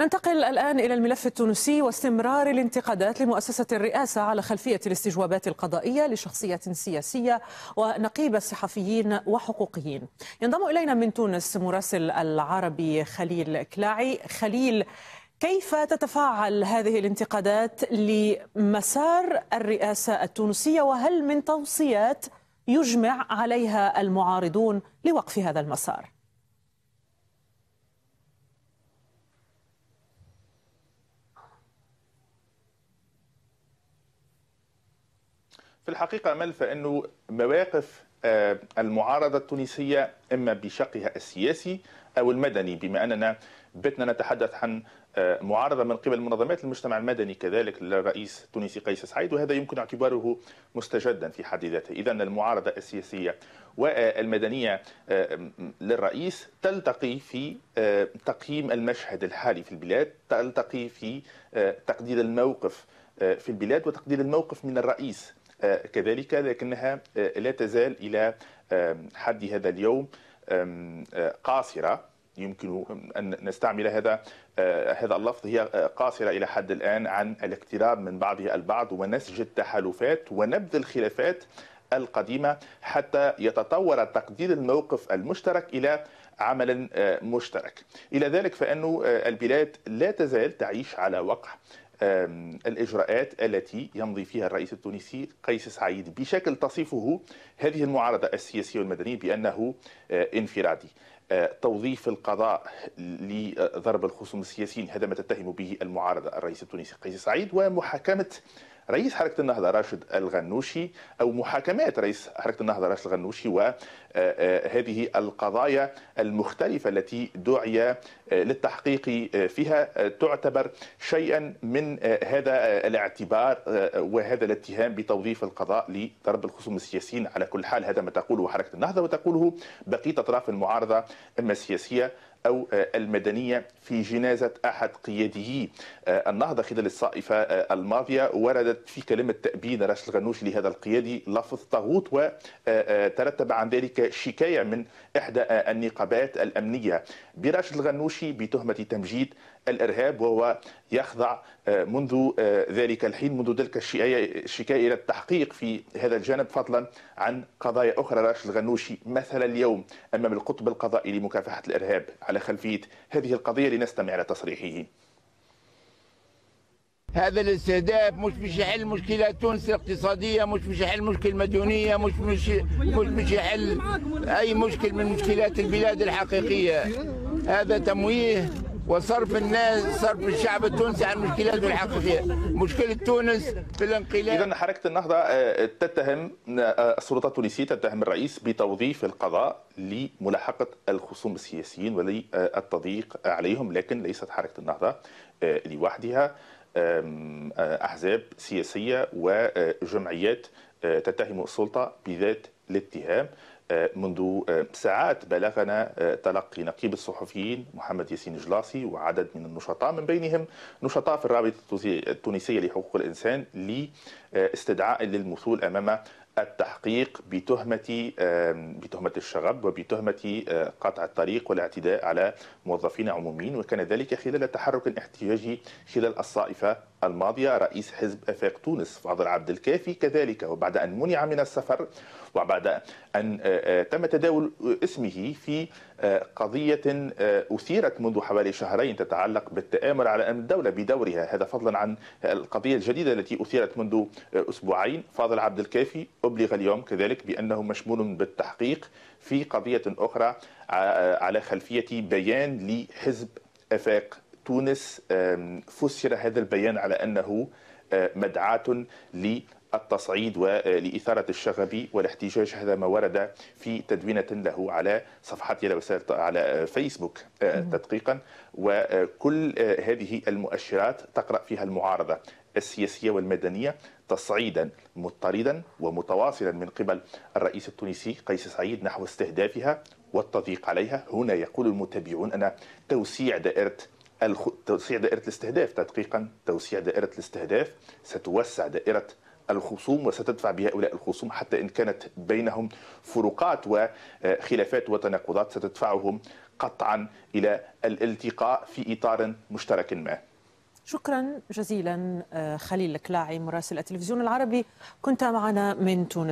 ننتقل الآن إلى الملف التونسي واستمرار الانتقادات لمؤسسة الرئاسة على خلفية الاستجوابات القضائية لشخصية سياسية ونقيب صحفيين وحقوقيين ينضم إلينا من تونس مراسل العربي خليل كلاعي خليل كيف تتفاعل هذه الانتقادات لمسار الرئاسة التونسية وهل من توصيات يجمع عليها المعارضون لوقف هذا المسار؟ في الحقيقة أمل فإنه مواقف آه، المعارضة التونسية إما بشقها السياسي أو المدني بما أننا بتنا نتحدث عن آه، معارضة من قبل منظمات المجتمع المدني كذلك للرئيس التونسي قيس سعيد وهذا يمكن اعتباره مستجدا في حد ذاته إذا المعارضة السياسية والمدنية آه، للرئيس تلتقي في تقييم المشهد الحالي في البلاد تلتقي في تقدير الموقف في البلاد وتقدير الموقف من الرئيس كذلك لكنها آه، لا تزال إلى حد هذا اليوم آه، قاصرة يمكن أن نستعمل هذا آه، هذا اللفظ هي قاصرة إلى حد الآن عن الاقتراب من بعضها البعض ونسج التحالفات ونبذ الخلافات القديمة حتى يتطور تقدير الموقف المشترك إلى عمل مشترك إلى ذلك فأن البلاد لا تزال تعيش على وقع الإجراءات التي يمضي فيها الرئيس التونسي قيس سعيد بشكل تصفه هذه المعارضة السياسية والمدنية بأنه آه، انفرادي آه، توظيف القضاء لضرب الخصوم السياسيين هذا ما تتهم به المعارضة الرئيس التونسي قيس سعيد ومحاكمة رئيس حركه النهضه راشد الغنوشي او محاكمات رئيس حركه النهضه راشد الغنوشي وهذه آه، آه، القضايا المختلفه التي دعي آه، للتحقيق فيها تعتبر شيئا من هذا الاعتبار وهذا الاتهام بتوظيف القضاء لضرب الخصوم السياسيين على كل حال هذا ما تقوله حركه النهضه وتقوله بقيه اطراف المعارضه اما السياسيه أو آه، المدنية في جنازة أحد قياديي آه، النهضة خلال الصائفة آه، الماضية وردت في كلمة تأبين راشد الغنوش لهذا القيادي لفظ طاغوت وترتب عن ذلك شكاية من إحدى النقابات الأمنية براشد الغنوشي بتهمة تمجيد الارهاب وهو يخضع آه، منذ آه، ذلك الحين منذ تلك الشكايه الى التحقيق في هذا الجانب فضلا عن قضايا اخرى راشد الغنوشي مثلا اليوم امام القطب القضائي لمكافحه الارهاب على خلفيه هذه القضيه لنستمع الى تصريحه. هذا الاستهداف مش مش يحل مشكله تونس الاقتصاديه مش مش يحل مشكل مدنيه مش مش مش مش يحل اي مشكل من مشكلات البلاد الحقيقيه هذا تمويه وصرف الناس صرف الشعب التونسي عن مشكلاته الحقيقيه مشكله تونس في الانقلاب اذا حركه النهضه آه، تتهم آه، السلطات التونسيه تتهم الرئيس بتوظيف القضاء لملاحقه الخصوم السياسيين وللتضييق عليهم لكن ليست حركه النهضه آه، لوحدها احزاب سياسيه وجمعيات تتهم السلطه بذات الاتهام منذ ساعات بلغنا آه، تلقي نقيب الصحفيين محمد ياسين جلاصي وعدد من النشطاء من بينهم نشطاء في الرابطة التونسية لحقوق الإنسان لاستدعاء للمثول أمام التحقيق بتهمة بتهمة الشغب وبتهمة آه، قطع الطريق والاعتداء على موظفين عموميين وكان ذلك خلال تحرك احتجاجي خلال الصائفة الماضية رئيس حزب أفاق تونس فاضل عبد الكافي كذلك وبعد أن منع من السفر وبعد أن آه، آه، تم تداول اسمه في آه، قضية أثيرت منذ حوالي شهرين تتعلق بالتآمر على أمن الدولة بدورها هذا فضلا عن القضية الجديدة التي أثيرت منذ أسبوعين فاضل عبد الكافي أبلغ اليوم كذلك بأنه مشمول بالتحقيق في قضية أخرى على خلفية بيان لحزب أفاق تونس فسر هذا البيان على أنه آه، مدعاة للتصعيد ولإثارة آه، الشغب والاحتجاج هذا ما ورد في تدوينة له على صفحتي على وسائل على فيسبوك آه، تدقيقا وكل هذه المؤشرات تقرأ فيها المعارضة السياسية والمدنية تصعيدا مضطردا ومتواصلا من قبل الرئيس التونسي قيس سعيد نحو استهدافها والتضييق عليها هنا يقول المتابعون أن توسيع دائرة توسيع دائرة الاستهداف تدقيقا توسيع دائرة الاستهداف ستوسع دائرة الخصوم وستدفع بهؤلاء الخصوم حتى إن كانت بينهم فروقات وخلافات وتناقضات ستدفعهم قطعا إلى الالتقاء في إطار مشترك ما شكرا جزيلا آه، خليل الكلاعي مراسل التلفزيون العربي كنت معنا من تونس